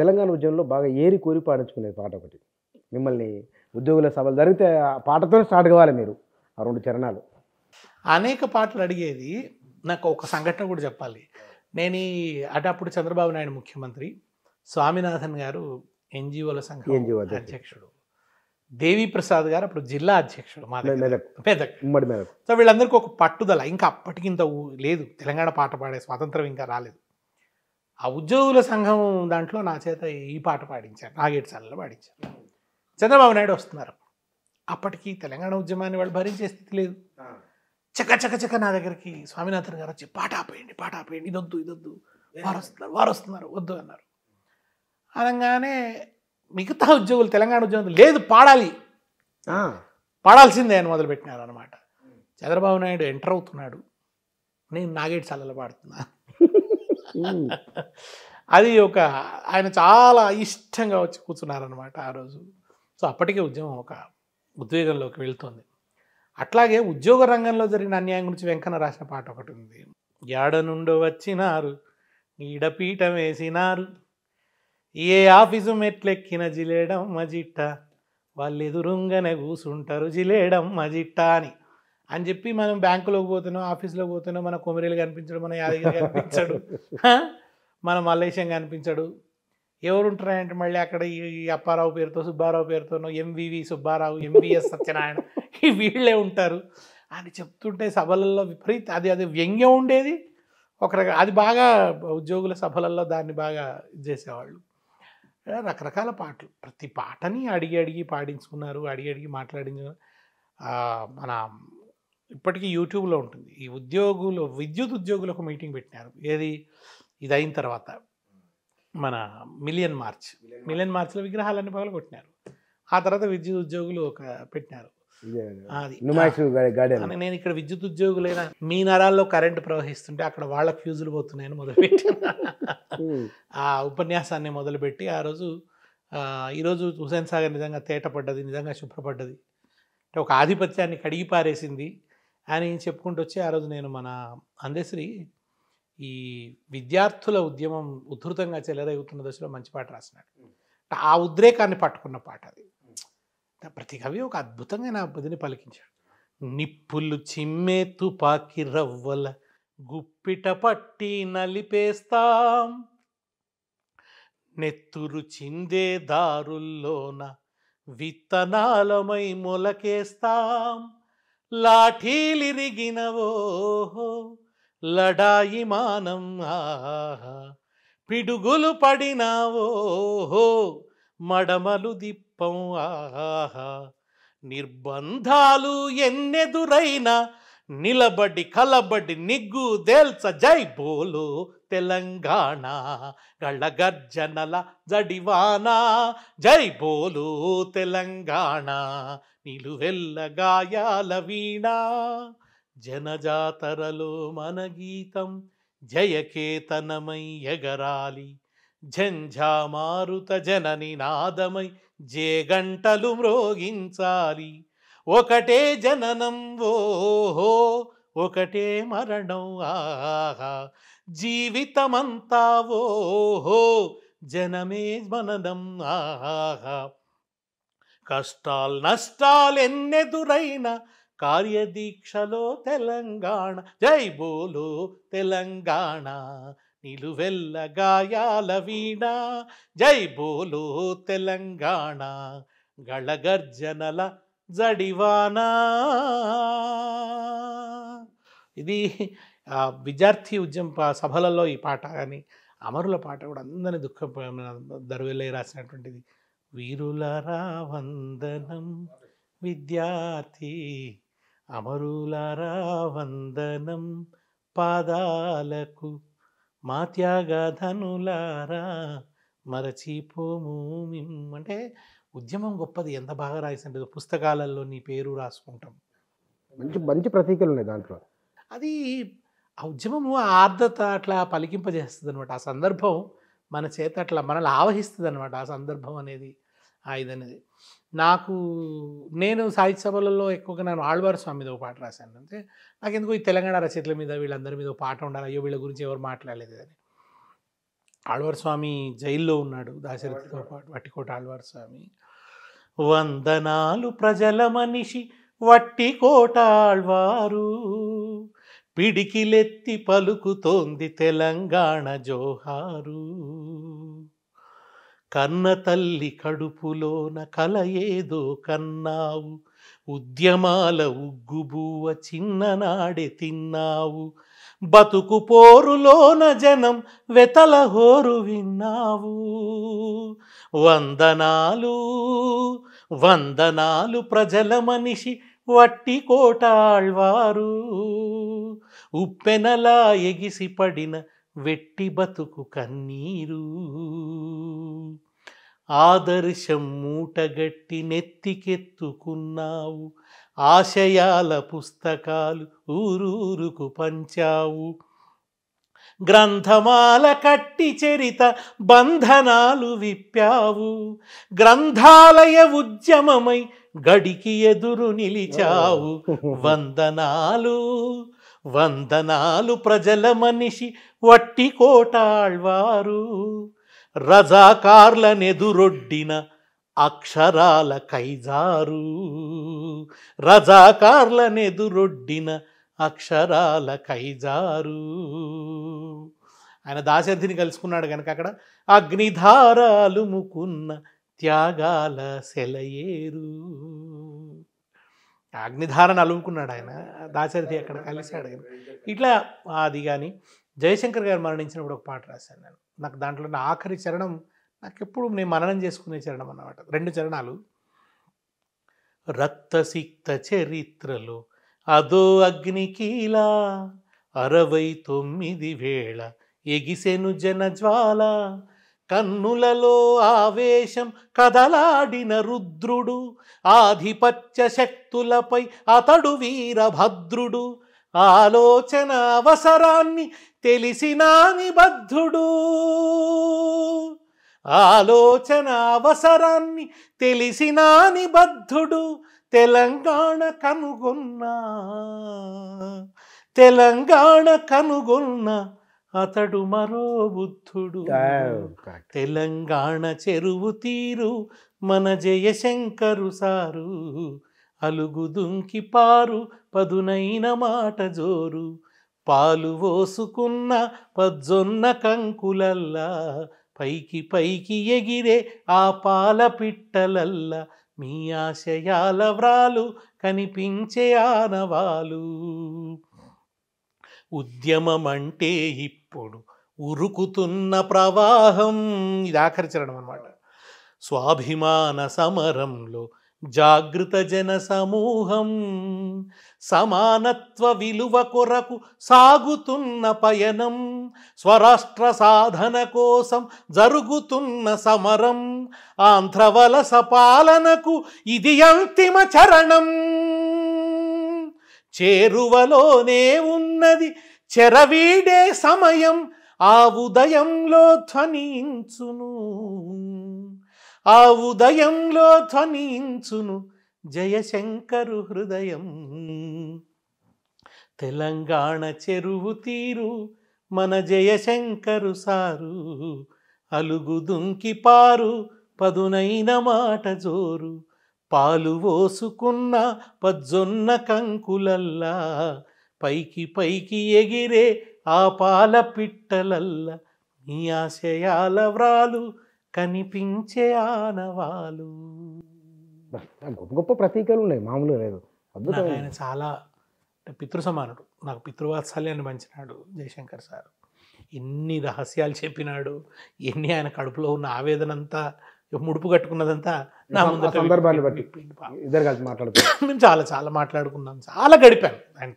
తెలంగాణ ఉద్యమంలో బాగా ఏరి కోరి పాడించుకునే పాట ఒకటి మిమ్మల్ని ఉద్యోగుల సభలు జరిగితే ఆ పాటతో స్టార్ట్ కావాలి మీరు ఆ రెండు చరణాలు అనేక పాటలు అడిగేది నాకు ఒక సంఘటన కూడా చెప్పాలి నేను ఈ అటప్పుడు చంద్రబాబు నాయుడు ముఖ్యమంత్రి స్వామినాథన్ గారు ఎన్జిఓల సంఘం అధ్యక్షుడు దేవి ప్రసాద్ గారు అప్పుడు జిల్లా అధ్యక్షుడు మా మెదక్ సో వీళ్ళందరికీ ఒక పట్టుదల ఇంకా అప్పటికింత లేదు తెలంగాణ పాట పాడే స్వాతంత్రం ఇంకా రాలేదు ఆ ఉద్యోగుల సంఘం దాంట్లో నా చేత ఈ పాట పాడించారు నాగేడుసాలలో పాడించారు చంద్రబాబు నాయుడు వస్తున్నారు అప్పటికి తెలంగాణ ఉద్యమాన్ని వాళ్ళు భరించే స్థితి లేదు చక్క చక్క చక్క నా దగ్గరికి స్వామినాథన్ గారు వచ్చి పాట ఆపేయండి పాట ఆపేయండి ఇదొద్దు ఇదొద్దు వారు వస్తున్నారు వారు వస్తున్నారు వద్దు అన్నారు అనగానే మిగతా ఉద్యోగులు తెలంగాణ ఉద్యోగులు లేదు పాడాలి పాడాల్సిందే అని మొదలుపెట్టినారు అనమాట చంద్రబాబు నాయుడు ఎంటర్ అవుతున్నాడు నేను నాగేడు సాలలో పాడుతున్నాను అది ఒక ఆయన చాలా ఇష్టంగా వచ్చి కూర్చున్నారనమాట ఆ రోజు సో అప్పటికే ఉద్యమం ఒక ఉద్వేగంలోకి వెళ్తుంది అట్లాగే ఉద్యోగ రంగంలో జరిగిన అన్యాయం గురించి వెంకన్న రాసిన పాట ఒకటి ఉంది ఏడ నుండో వచ్చినారు నీడపీట వేసినారు ఏ ఆఫీసు మెట్లెక్కిన జిలేడం మజిట్ట ఎదురుంగనే కూసుంటారు జిలేడం మజిట్ట అని అని చెప్పి మనం బ్యాంకులోకి పోతున్నాం ఆఫీస్లోకి పోతున్నాం మన కొమరేలు కనిపించడు మన యాదగిరి కనిపించడు మన మలేషియా కనిపించడు ఎవరుంటారంటే మళ్ళీ అక్కడ ఈ అప్పారావు పేరుతో సుబ్బారావు పేరుతోనో ఎంవివి సుబ్బారావు ఎంవిఎస్ సత్యనారాయణ ఈ వీళ్ళే ఉంటారు అని చెప్తుంటే సభలలో విపరీత అది అది వ్యంగ్యం ఉండేది ఒక రక అది బాగా ఉద్యోగుల సభలలో దాన్ని బాగా చేసేవాళ్ళు రకరకాల పాటలు ప్రతి పాటని అడిగి అడిగి పాడించుకున్నారు అడిగి అడిగి మాట్లాడించుకున్నారు మన ఇప్పటికీ యూట్యూబ్లో ఉంటుంది ఈ ఉద్యోగులు విద్యుత్ ఉద్యోగులకు మీటింగ్ పెట్టినారు ఏది ఇది అయిన తర్వాత మన మిలియన్ మార్చ్ మిలియన్ మార్చ్లో విగ్రహాలన్నీ పగలు కొట్టినారు ఆ తర్వాత విద్యుత్ ఉద్యోగులు ఒక పెట్టినారు నేను ఇక్కడ విద్యుత్ ఉద్యోగులైనా మీ నరాల్లో కరెంటు ప్రవహిస్తుంటే అక్కడ వాళ్ళ ఫ్యూజులు పోతున్నాయని మొదలుపెట్టి ఆ ఉపన్యాసాన్ని మొదలుపెట్టి ఆ రోజు ఈరోజు హుసేన్ సాగర్ నిజంగా తేటపడ్డది నిజంగా శుభ్రపడ్డది అంటే ఒక ఆధిపత్యాన్ని కడిగి పారేసింది ఆయన ఏం చెప్పుకుంటూ వచ్చి ఆ రోజు నేను మన అందశ్రీ ఈ విద్యార్థుల ఉద్యమం ఉధృతంగా చెలరేగుతున్న దశలో మంచి పాట రాసినాడు ఆ ఉద్రేకాన్ని పట్టుకున్న పాట అది ప్రతి కవి ఒక అద్భుతంగా నా బుద్ధిని పలికించాడు నిప్పులు చిమ్మే తుపాకి రవ్వల గుప్పిట పట్టి నలిపేస్తాం నెత్తురు చిందే దారుల్లోన విత్తనాలమై మొలకేస్తాం లాఠీలిరిగినవో లడాయి మానం పిడుగులు పడినావో మడమలు దిప్పం ఆహా నిర్బంధాలు ఎన్నెదురైనా నిలబడి కలబడి నిగ్గు దేల్చ జై బోలు తెలంగాణ గళ్ళగర్జనల జడివానా జై బోలు తెలంగాణ నిలువెల్ల గాయాల వీణా జనజాతరలో మన గీతం జయకేతనమై ఎగరాలి జంఝామారుత జనని నాదమై జే గంటలు మ్రోగించాలి ఒకటే జననం ఓహో ఒకటే మరణం ఆహా జీవితమంతా ఓహో జనమే మననం ఆహా కష్టాలు నష్టాలు ఎన్నెదురైన కార్యదీక్షలో తెలంగాణ జై బోలో తెలంగాణ నిలువెల్ల గాయాల వీణ జై బోలో తెలంగాణ గళగర్జనల జడివానా ఇది విద్యార్థి ఉద్యమ సభలలో ఈ పాట కానీ అమరుల పాట కూడా అందరినీ దుఃఖం దరువెల్లై రాసినటువంటిది వీరుల రావందనం విద్యార్థి అమరుల రావందనం పాదాలకు మా త్యాగధనులారా మరచిపోము అంటే ఉద్యమం గొప్పది ఎంత బాగా రాసింటుంది పుస్తకాలలో నీ పేరు రాసుకుంటాం మంచి మంచి ప్రతీకలు ఉన్నాయి దాంట్లో అది ఆ ఉద్యమము ఆర్ద్రత అట్లా పలికింపజేస్తుంది అనమాట ఆ సందర్భం మన చేత అట్లా మనల్ని ఆవహిస్తుంది అనమాట ఆ సందర్భం అనేది ఆ ఇదనేది నాకు నేను సాహిత్య సభలలో ఎక్కువగా నేను ఆళ్వారు స్వామి మీద ఒక పాట రాశాను అంటే నాకు ఎందుకు ఈ తెలంగాణ రచయితల మీద వీళ్ళందరి మీద ఒక పాట ఉండాలి అయ్యో వీళ్ళ గురించి ఎవరు మాట్లాడలేదు అని ఆళ్వారు స్వామి జైల్లో ఉన్నాడు దాశరథితో పాటు వట్టికోట ఆళ్వారు స్వామి వందనాలు ప్రజల మనిషి వట్టికోట ఆళ్వారు పిడికిలెత్తి పలుకుతోంది తెలంగాణ జోహారు కన్న తల్లి కడుపులోన కల ఏదో కన్నావు ఉద్యమాల ఉగ్గుబూవ చిన్ననాడి తిన్నావు బతుకు పోరులోన జనం వెతల హోరు విన్నావు వందనాలు వందనాలు ప్రజల మనిషి వట్టి కోటాళ్వారు ఉప్పెనలా ఎగిసి పడిన వెట్టి బతుకు కన్నీరు ఆదర్శం మూటగట్టి నెత్తికెత్తుకున్నావు ఆశయాల పుస్తకాలు ఊరూరుకు పంచావు గ్రంథమాల కట్టి చరిత బంధనాలు విప్పావు గ్రంథాలయ ఉద్యమమై గడికి ఎదురు నిలిచావు వందనాలు వందనాలు ప్రజల మనిషి వట్టి కోటాళ్వారు రజాకార్లనెదురొడ్డిన అక్షరాల కైజారు రజాకార్లనెదురొడ్డిన అక్షరాల కైజారు ఆయన దాశరథిని కలుసుకున్నాడు కనుక అక్కడ అగ్నిధారాలు ముకున్న త్యాగాల సెలయేరు అగ్నిధారణ అలువుకున్నాడు ఆయన దాశరథి అక్కడ కలిశాడు ఆయన ఇట్లా అది కానీ జయశంకర్ గారు మరణించినప్పుడు ఒక పాట రాశాను నేను నాకు దాంట్లో నా ఆఖరి చరణం నాకు ఎప్పుడు నేను మననం చేసుకునే చరణం అన్నమాట రెండు చరణాలు రక్తసిక్త చరిత్రలో అదో అగ్నికీలా అరవై తొమ్మిది వేళ ఎగిసెను జ్వాల కన్నులలో ఆవేశం కదలాడిన రుద్రుడు ఆధిపత్య శక్తులపై అతడు వీరభద్రుడు ఆలోచన అవసరాన్ని తెలిసినా నిబద్ధుడు ఆలోచన అవసరాన్ని తెలిసినా నిబద్ధుడు తెలంగాణ కనుగొన్నా తెలంగాణ కనుగొన్నా అతడు మరో బుద్ధుడు తెలంగాణ చెరువు తీరు మన జయశంకరు సారు అలుగు దుంకి పారు పదునైన మాట జోరు పాలు పోసుకున్న పజ్జొన్న కంకులల్లా పైకి పైకి ఎగిరే ఆ పాల పిట్టలల్లా మీ ఆశయాల వ్రాలు కనిపించే ఆనవాలు ఉద్యమమంటే ఇప్పుడు ఉరుకుతున్న ప్రవాహం ఇది చరణం అనమాట స్వాభిమాన సమరంలో జాగృత జన సమూహం సమానత్వ విలువ కొరకు సాగుతున్న పయనం స్వరాష్ట్ర సాధన కోసం జరుగుతున్న సమరం ఆంధ్రవలస పాలనకు ఇది అంతిమ చరణం చేరువలోనే ఉన్నది చెరవీడే సమయం ఆ ఉదయంలో ధ్వనించును ఆ ఉదయంలో ధ్వనించును జయశంకరు హృదయం తెలంగాణ చెరువు తీరు మన జయశంకరు సారు అలుగు దుంకి పారు పదునైన మాట జోరు పాలు పోసుకున్న పజ్జొన్న కంకులల్లా పైకి పైకి ఎగిరే ఆ పాల పిట్టలల్ల నీ ఆశయాల వ్రాలు కనిపించే ఆనవాలు గొప్ప గొప్ప ప్రతీకలు ఉన్నాయి మామూలు లేదు ఆయన చాలా పితృ సమానుడు నాకు పితృవాత్సల్యాన్ని పంచినాడు జయశంకర్ సార్ ఎన్ని రహస్యాలు చెప్పినాడు ఎన్ని ఆయన కడుపులో ఉన్న ఆవేదనంతా ముడుపు కట్టుకున్నదంతా నా ముందు సందర్భాన్ని బట్టి ఇద్దరు కలిసి మాట్లాడుకున్నాం మేము చాలా చాలా మాట్లాడుకున్నాం చాలా గడిపాను ఆయన